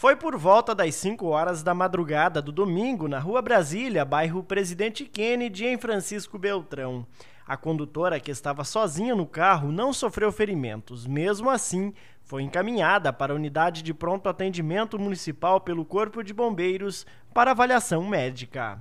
Foi por volta das 5 horas da madrugada do domingo, na Rua Brasília, bairro Presidente Kennedy, em Francisco Beltrão. A condutora, que estava sozinha no carro, não sofreu ferimentos. Mesmo assim, foi encaminhada para a unidade de pronto atendimento municipal pelo Corpo de Bombeiros para avaliação médica.